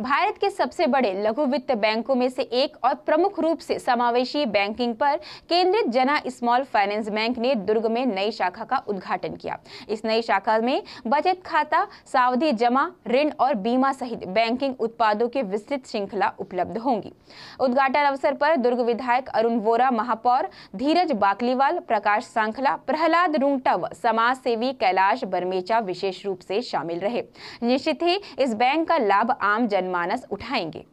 भारत के सबसे बड़े लघु वित्त बैंकों में से एक और प्रमुख रूप से समावेशी बैंकिंग पर केंद्रित जना स्मॉल फाइनेंस बैंक ने दुर्ग में नई शाखा का उद्घाटन किया इस नई शाखा में बचत खाता सावधि जमा ऋण और बीमा सहित बैंकिंग उत्पादों की विस्तृत श्रृंखला उपलब्ध होंगी उद्घाटन अवसर पर दुर्ग विधायक अरुण वोरा महापौर धीरज बाकलीवाल प्रकाश सांखला प्रहलाद रूंगटा व समाज सेवी कैलाश बर्मेचा विशेष रूप से शामिल रहे निश्चित ही इस बैंक का लाभ आम जनमानस उठाएंगे